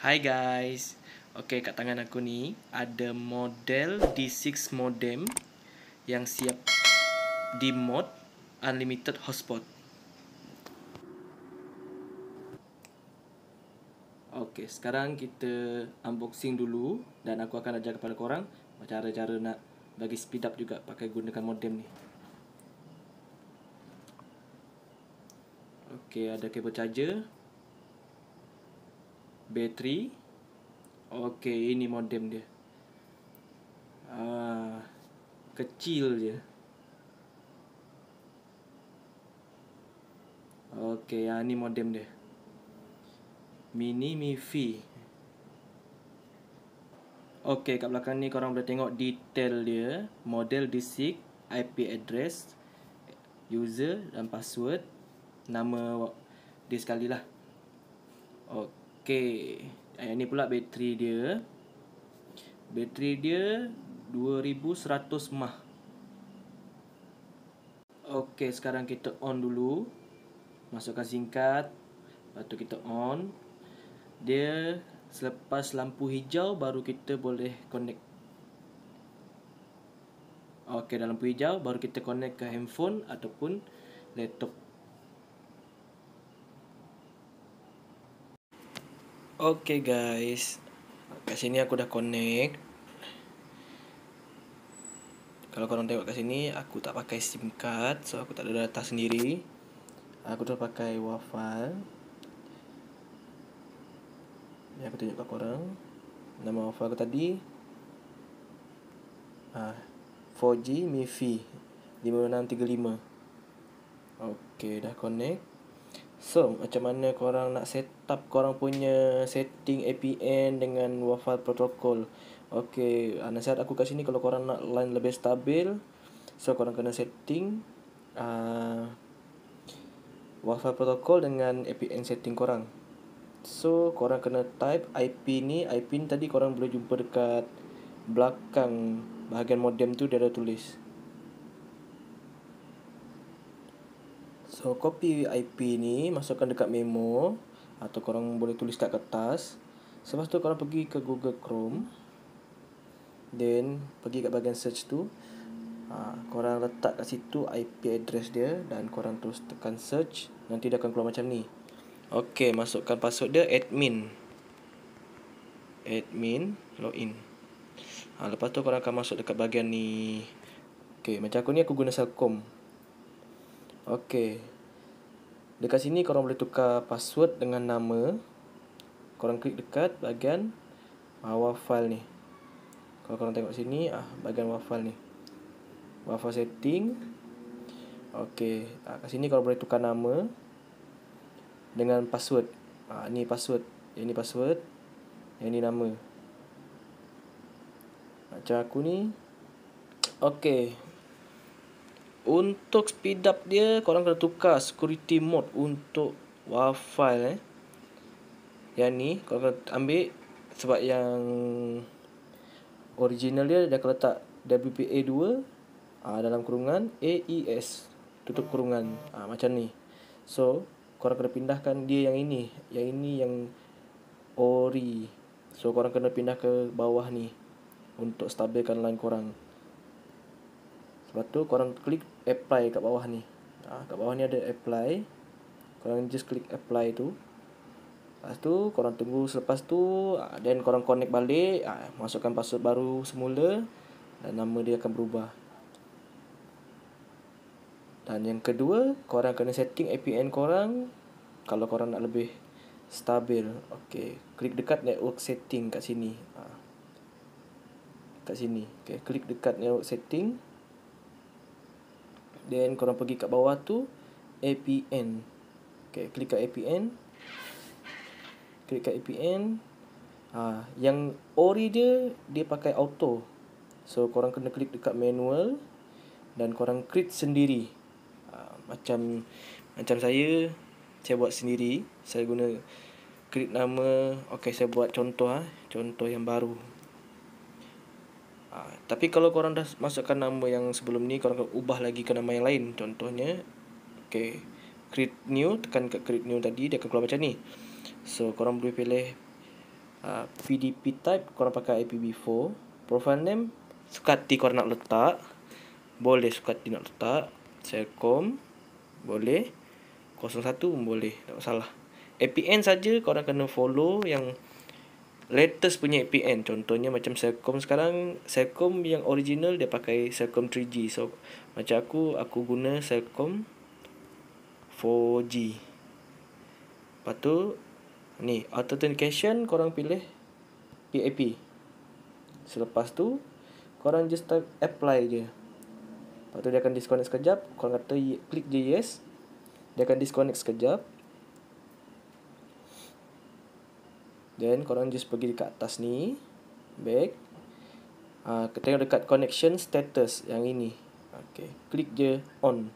Hi guys. Okey, kat tangan aku ni ada model D6 modem yang siap di mod unlimited hotspot. Okey, sekarang kita unboxing dulu dan aku akan ajar kepada korang cara-cara nak bagi speed up juga pakai gunakan modem ni. Okey, ada kabel charger Bateri okay ini modem dia uh, Kecil je okay uh, ah, ini modem dia Mini Mifi okay kat belakang ni korang boleh tengok detail dia Model DSIC IP address User dan password Nama dia sekali lah ok. Okey, eh, ni pula bateri dia. Bateri dia 2100 mAh. Okay, sekarang kita on dulu. Masukkan SIM card. Lepas tu kita on. Dia selepas lampu hijau baru kita boleh connect. Okay, dalam lampu hijau baru kita connect ke handphone ataupun laptop. Okay guys, kat sini aku dah connect. Kalau korang tengok kat sini, aku tak pakai SIM card, so aku tak ada data sendiri. Aku dah pakai WiFi. Ni aku tunjuk kat korang. Nama WiFi aku tadi ah 4G MiFi 5635. Okay, dah connect. So macam mana korang nak set up korang punya setting APN dengan WiFi protocol. Okay uh, ah, nasihat aku kat sini kalau korang nak line lebih stabil So korang kena setting uh, wafat protokol dengan APN setting korang So korang kena type IP ni IP ni tadi korang boleh jumpa dekat belakang bahagian modem tu dia ada tulis So copy IP ni masukkan dekat memo atau korang boleh tulis kat kertas. Selepas tu korang pergi ke Google Chrome. Then pergi kat bahagian search tu. Ha, korang letak kat situ IP address dia dan korang terus tekan search. Nanti dia akan keluar macam ni. Okey, masukkan password dia admin. Admin login. Ha, lepas tu korang akan masuk dekat bahagian ni. Okey, macam aku ni aku guna Selcom. Okey. Dekat sini korang boleh tukar password dengan nama. Korang klik dekat bahagian bawah file ni. Kalau korang tengok sini ah bahagian bawah file ni. Bawah file setting. Okey, ah, kat sini korang boleh tukar nama dengan password. Ah ni password, yang ni password, yang ni nama. Macam aku ni. Okey, untuk speed up dia korang kena tukar security mode untuk wifi eh. Yang ni korang kena ambil sebab yang original dia dia kena letak WPA2 ha, ah, dalam kurungan AES tutup kurungan ha, macam ni. So korang kena pindahkan dia yang ini, yang ini yang ori. So korang kena pindah ke bawah ni untuk stabilkan line korang. Lepas tu korang klik apply kat bawah ni ha, Kat bawah ni ada apply Korang just klik apply tu Lepas tu korang tunggu selepas tu ah, Then korang connect balik ah, Masukkan password baru semula Dan nama dia akan berubah Dan yang kedua Korang kena setting APN korang Kalau korang nak lebih stabil okay. Klik dekat network setting kat sini ah, Kat sini okay. Klik dekat network setting Then korang pergi kat bawah tu APN Okay, klik kat APN Klik kat APN ha, Yang ori dia Dia pakai auto So korang kena klik dekat manual Dan korang create sendiri ha, Macam Macam saya Saya buat sendiri Saya guna Create nama Okay, saya buat contoh ha. Contoh yang baru Ah, tapi kalau korang dah masukkan nama yang sebelum ni korang akan ubah lagi ke nama yang lain contohnya okay, create new tekan ke create new tadi dia akan keluar macam ni so korang boleh pilih uh, ah, PDP type korang pakai IPv4 profile name suka sukati korang nak letak boleh suka sukati nak letak Selcom boleh 01 boleh tak salah APN saja korang kena follow yang latest punya APN contohnya macam Celcom sekarang Celcom yang original dia pakai Celcom 3G so macam aku aku guna Celcom 4G lepas tu ni authentication korang pilih PAP selepas tu korang just type apply je lepas tu dia akan disconnect sekejap korang kata klik je yes dia akan disconnect sekejap Then korang just pergi dekat atas ni Back uh, Tengok dekat connection status yang ini okay. Klik je on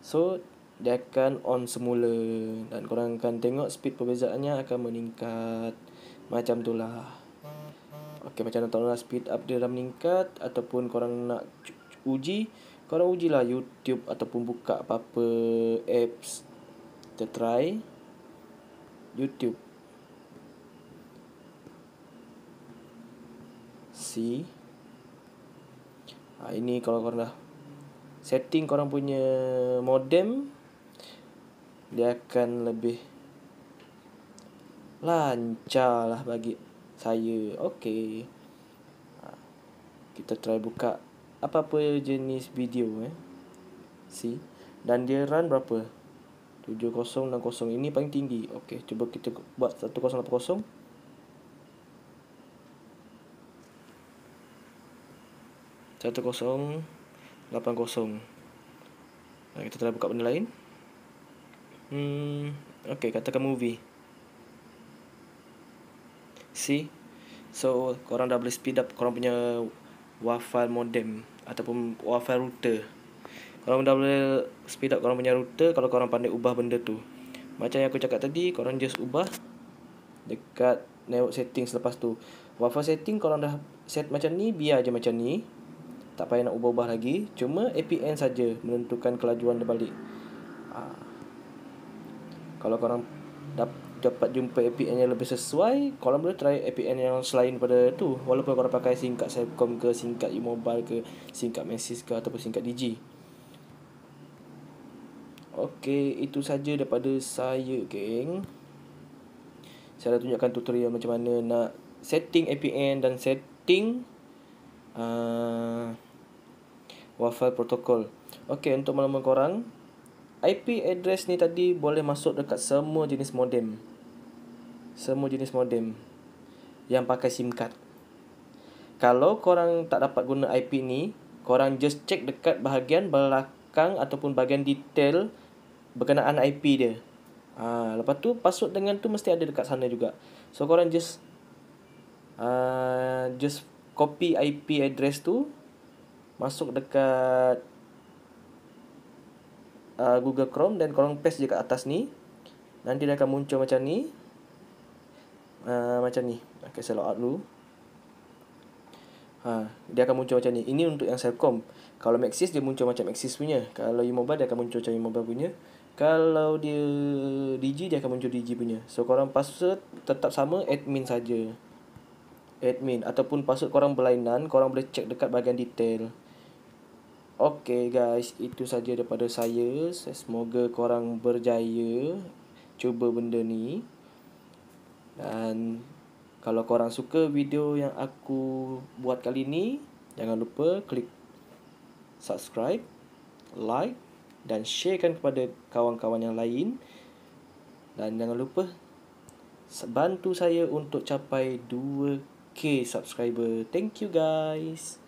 So dia akan on semula Dan korang akan tengok speed perbezaannya akan meningkat Macam tu lah Okay macam mana lah speed up dia dah meningkat Ataupun korang nak uji Korang uji lah YouTube ataupun buka apa-apa apps Kita try YouTube privacy ah, ha, Ini kalau korang dah Setting korang punya modem Dia akan lebih Lancar lah bagi saya Okay ha, ah, Kita try buka Apa-apa jenis video eh. See Dan dia run berapa 7060 ini paling tinggi Okay cuba kita buat 1080 1080 kita telah buka benda lain hmm okey katakan movie see so korang dah boleh speed up korang punya wifi modem ataupun wifi router korang dah boleh speed up korang punya router kalau korang pandai ubah benda tu macam yang aku cakap tadi korang just ubah dekat network setting selepas tu wifi setting korang dah set macam ni biar je macam ni tak payah nak ubah-ubah lagi cuma APN saja menentukan kelajuan terbalik ha. Ah. kalau korang dap- dapat jumpa APN yang lebih sesuai korang boleh try APN yang selain pada tu walaupun korang pakai singkat card Celcom ke singkat card e-mobile ke singkat Maxis ke ataupun SIM card Digi Okey, itu saja daripada saya, geng. Saya dah tunjukkan tutorial macam mana nak setting APN dan setting ah, wi protokol. protocol. Okey, untuk malam korang, IP address ni tadi boleh masuk dekat semua jenis modem. Semua jenis modem yang pakai SIM card. Kalau korang tak dapat guna IP ni, korang just check dekat bahagian belakang ataupun bahagian detail berkenaan IP dia. Ha, lepas tu password dengan tu mesti ada dekat sana juga. So korang just uh, just copy IP address tu masuk dekat uh, Google Chrome dan korang paste je kat atas ni nanti dia akan muncul macam ni uh, macam ni okay, saya log out dulu ha, dia akan muncul macam ni ini untuk yang selcom. kalau Maxis dia muncul macam Maxis punya kalau U-Mobile dia akan muncul macam U-Mobile punya kalau dia Digi dia akan muncul Digi punya so korang password tetap sama admin saja admin ataupun password korang berlainan korang boleh cek dekat bahagian detail Okay guys, itu saja daripada saya. Semoga korang berjaya cuba benda ni. Dan kalau korang suka video yang aku buat kali ni, jangan lupa klik subscribe, like dan sharekan kepada kawan-kawan yang lain. Dan jangan lupa bantu saya untuk capai 2k subscriber. Thank you guys.